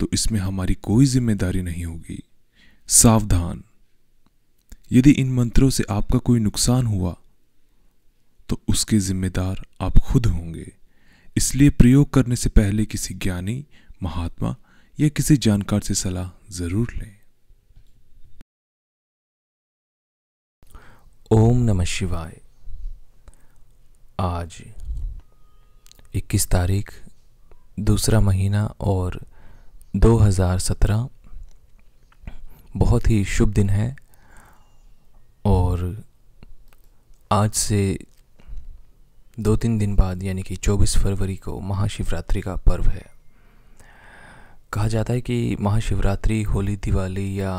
तो इसमें हमारी कोई जिम्मेदारी नहीं होगी सावधान यदि इन मंत्रों से आपका कोई नुकसान हुआ तो उसके जिम्मेदार आप खुद होंगे इसलिए प्रयोग करने से पहले किसी ज्ञानी महात्मा या किसी जानकार से सलाह जरूर लें ओम नमः शिवाय आज 21 तारीख दूसरा महीना और 2017 बहुत ही शुभ दिन है और आज से दो तीन दिन बाद यानी कि 24 फरवरी को महाशिवरात्रि का पर्व है कहा जाता है कि महाशिवरात्रि होली दिवाली या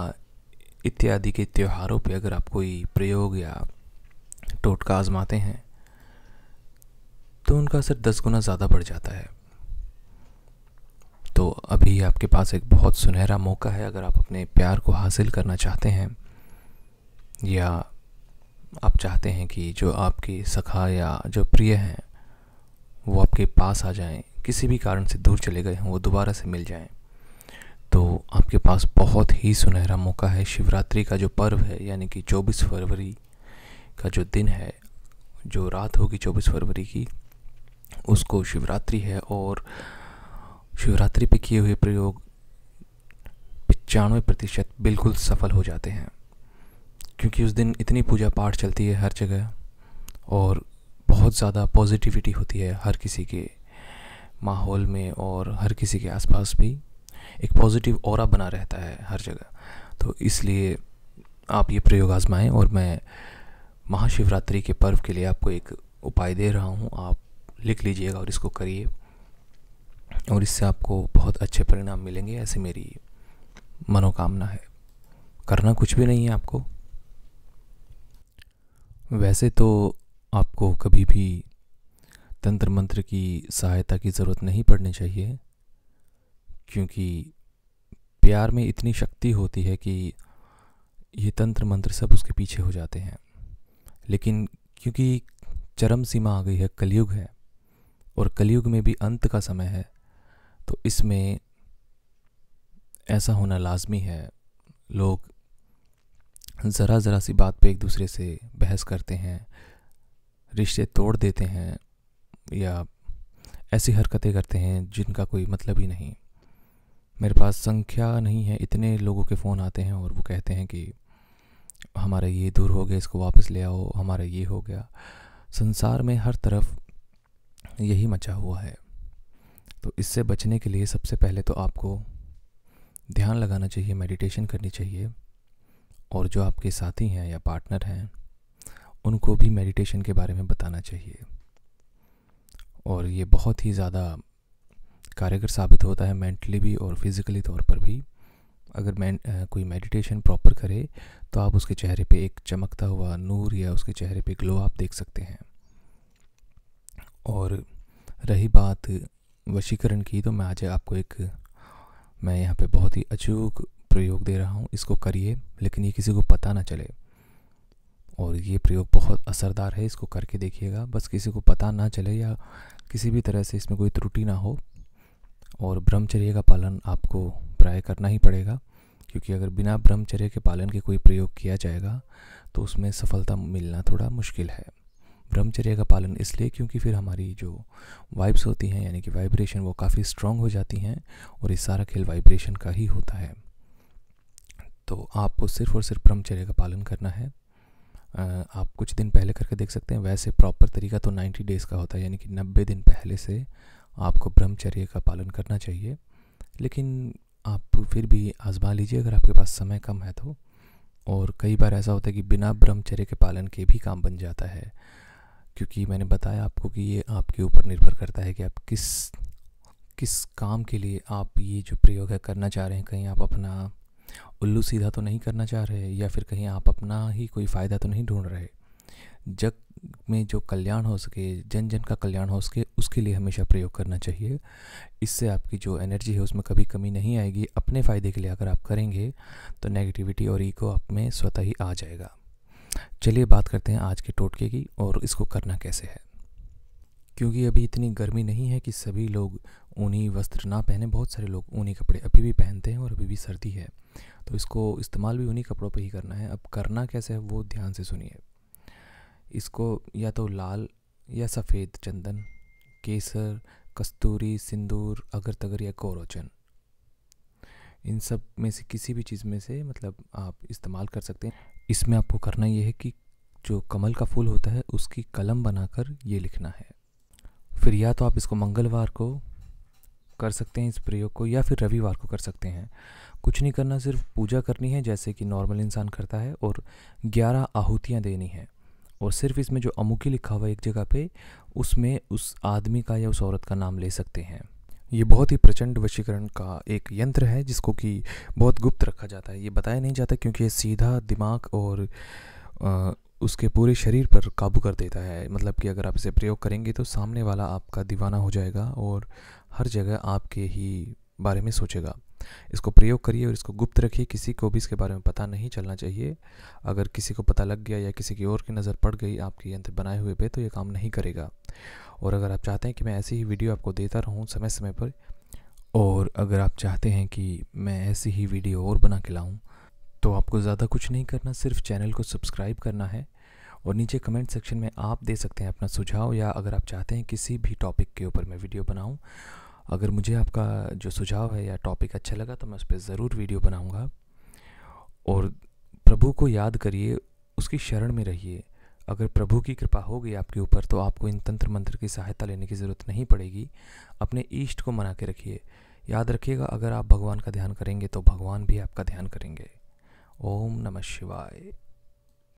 इत्यादि के त्योहारों पर अगर आप कोई प्रयोग या टोटका आजमाते हैं तो उनका असर दस गुना ज़्यादा बढ़ जाता है तो अभी आपके पास एक बहुत सुनहरा मौका है अगर आप अपने प्यार को हासिल करना चाहते हैं या आप चाहते हैं कि जो आपकी सखा या जो प्रिय हैं वो आपके पास आ जाएं किसी भी कारण से दूर चले गए हों वो दोबारा से मिल जाएं तो आपके पास बहुत ही सुनहरा मौका है शिवरात्रि का जो पर्व है यानी कि 24 फरवरी का जो दिन है जो रात होगी 24 फरवरी की उसको शिवरात्रि है और शिवरात्रि पे किए हुए प्रयोग पचानवे प्रतिशत बिल्कुल सफल हो जाते हैं क्योंकि उस दिन इतनी पूजा पाठ चलती है हर जगह और बहुत ज़्यादा पॉजिटिविटी होती है हर किसी के माहौल में और हर किसी के आसपास भी एक पॉजिटिव और बना रहता है हर जगह तो इसलिए आप ये प्रयोग आजमाएं और मैं महाशिवरात्रि के पर्व के लिए आपको एक उपाय दे रहा हूँ आप लिख लीजिएगा और इसको करिए और इससे आपको बहुत अच्छे परिणाम मिलेंगे ऐसी मेरी मनोकामना है करना कुछ भी नहीं है आपको वैसे तो आपको कभी भी तंत्र मंत्र की सहायता की ज़रूरत नहीं पड़नी चाहिए क्योंकि प्यार में इतनी शक्ति होती है कि ये तंत्र मंत्र सब उसके पीछे हो जाते हैं लेकिन क्योंकि चरम सीमा आ गई है कलयुग है और कलयुग में भी अंत का समय है तो इसमें ऐसा होना लाजमी है लोग ज़रा ज़रा सी बात पे एक दूसरे से बहस करते हैं रिश्ते तोड़ देते हैं या ऐसी हरकतें करते हैं जिनका कोई मतलब ही नहीं मेरे पास संख्या नहीं है इतने लोगों के फ़ोन आते हैं और वो कहते हैं कि हमारा ये दूर हो गया इसको वापस ले आओ हमारा ये हो गया संसार में हर तरफ यही मचा हुआ है तो इससे बचने के लिए सबसे पहले तो आपको ध्यान लगाना चाहिए मेडिटेशन करनी चाहिए और जो आपके साथी हैं या पार्टनर हैं उनको भी मेडिटेशन के बारे में बताना चाहिए और ये बहुत ही ज़्यादा कारगर साबित होता है मेंटली भी और फिज़िकली तौर पर भी अगर मैं कोई मेडिटेशन प्रॉपर करे तो आप उसके चेहरे पे एक चमकता हुआ नूर या उसके चेहरे पे ग्लो आप देख सकते हैं और रही बात वशीकरण की तो मैं आज आपको एक मैं यहाँ पे बहुत ही अचूक प्रयोग दे रहा हूँ इसको करिए लेकिन ये किसी को पता ना चले और ये प्रयोग बहुत असरदार है इसको करके देखिएगा बस किसी को पता ना चले या किसी भी तरह से इसमें कोई त्रुटि ना हो और ब्रह्मचर्य का पालन आपको प्राय करना ही पड़ेगा क्योंकि अगर बिना ब्रह्मचर्य के पालन के कोई प्रयोग किया जाएगा तो उसमें सफलता मिलना थोड़ा मुश्किल है ब्रह्मचर्य का पालन इसलिए क्योंकि फिर हमारी जो वाइब्स होती हैं यानी कि वाइब्रेशन वो काफ़ी स्ट्रॉन्ग हो जाती हैं और ये सारा खेल वाइब्रेशन का ही होता है तो आपको सिर्फ और सिर्फ ब्रह्मचर्य का पालन करना है आप कुछ दिन पहले करके देख सकते हैं वैसे प्रॉपर तरीका तो 90 डेज़ का होता है यानी कि 90 दिन पहले से आपको ब्रह्मचर्य का पालन करना चाहिए लेकिन आप फिर भी आजमा लीजिए अगर आपके पास समय कम है तो और कई बार ऐसा होता है कि बिना ब्रह्मचर्य के पालन के भी काम बन जाता है क्योंकि मैंने बताया आपको कि ये आपके ऊपर निर्भर करता है कि आप किस किस काम के लिए आप ये जो प्रयोग है करना चाह रहे हैं कहीं आप अपना उल्लू सीधा तो नहीं करना चाह रहे या फिर कहीं आप अपना ही कोई फ़ायदा तो नहीं ढूंढ रहे जग में जो कल्याण हो सके जन जन का कल्याण हो सके उसके लिए हमेशा प्रयोग करना चाहिए इससे आपकी जो एनर्जी है उसमें कभी कमी नहीं आएगी अपने फ़ायदे के लिए अगर आप करेंगे तो नेगेटिविटी और ईगो आप में स्वतः ही आ जाएगा चलिए बात करते हैं आज के टोटके की और इसको करना कैसे है क्योंकि अभी इतनी गर्मी नहीं है कि सभी लोग ऊनी वस्त्र ना पहने बहुत सारे लोग ऊनी कपड़े अभी भी पहनते हैं और अभी भी सर्दी है तो इसको इस्तेमाल भी ऊनी कपड़ों पर ही करना है अब करना कैसे है वो ध्यान से सुनिए इसको या तो लाल या सफ़ेद चंदन केसर कस्तूरी सिंदूर अगर तगर या कोरोचन इन सब में से किसी भी चीज़ में से मतलब आप इस्तेमाल कर सकते हैं इसमें आपको करना यह है कि जो कमल का फूल होता है उसकी कलम बनाकर ये लिखना है फिर या तो आप इसको मंगलवार को कर सकते हैं इस प्रयोग को या फिर रविवार को कर सकते हैं कुछ नहीं करना सिर्फ पूजा करनी है जैसे कि नॉर्मल इंसान करता है और ग्यारह आहुतियाँ देनी है और सिर्फ इसमें जो अमुखी लिखा हुआ एक जगह पे उसमें उस आदमी का या उस औरत का नाम ले सकते हैं ये बहुत ही प्रचंड वशीकरण का एक यंत्र है जिसको कि बहुत गुप्त रखा जाता है ये बताया नहीं जाता क्योंकि ये सीधा दिमाग और आ, उसके पूरे शरीर पर काबू कर देता है मतलब कि अगर आप इसे प्रयोग करेंगे तो सामने वाला आपका दीवाना हो जाएगा और हर जगह आपके ही बारे में सोचेगा इसको प्रयोग करिए और इसको गुप्त रखिए किसी को भी इसके बारे में पता नहीं चलना चाहिए अगर किसी को पता लग गया या किसी की ओर की नज़र पड़ गई आपके यंत्र बनाए हुए पे तो ये काम नहीं करेगा और अगर आप चाहते हैं कि मैं ऐसी ही वीडियो आपको देता रहूँ समय समय पर और अगर आप चाहते हैं कि मैं ऐसी ही वीडियो और बना के लाऊँ तो आपको ज़्यादा कुछ नहीं करना सिर्फ चैनल को सब्सक्राइब करना है और नीचे कमेंट सेक्शन में आप दे सकते हैं अपना सुझाव या अगर आप चाहते हैं किसी भी टॉपिक के ऊपर मैं वीडियो बनाऊँ अगर मुझे आपका जो सुझाव है या टॉपिक अच्छा लगा तो मैं उस पर ज़रूर वीडियो बनाऊँगा और प्रभु को याद करिए उसकी शरण में रहिए अगर प्रभु की कृपा हो गई आपके ऊपर तो आपको इन तंत्र मंत्र की सहायता लेने की ज़रूरत नहीं पड़ेगी अपने ईष्ट को मना के रखिए याद रखिएगा अगर आप भगवान का ध्यान करेंगे तो भगवान भी आपका ध्यान करेंगे ओम नमः शिवाय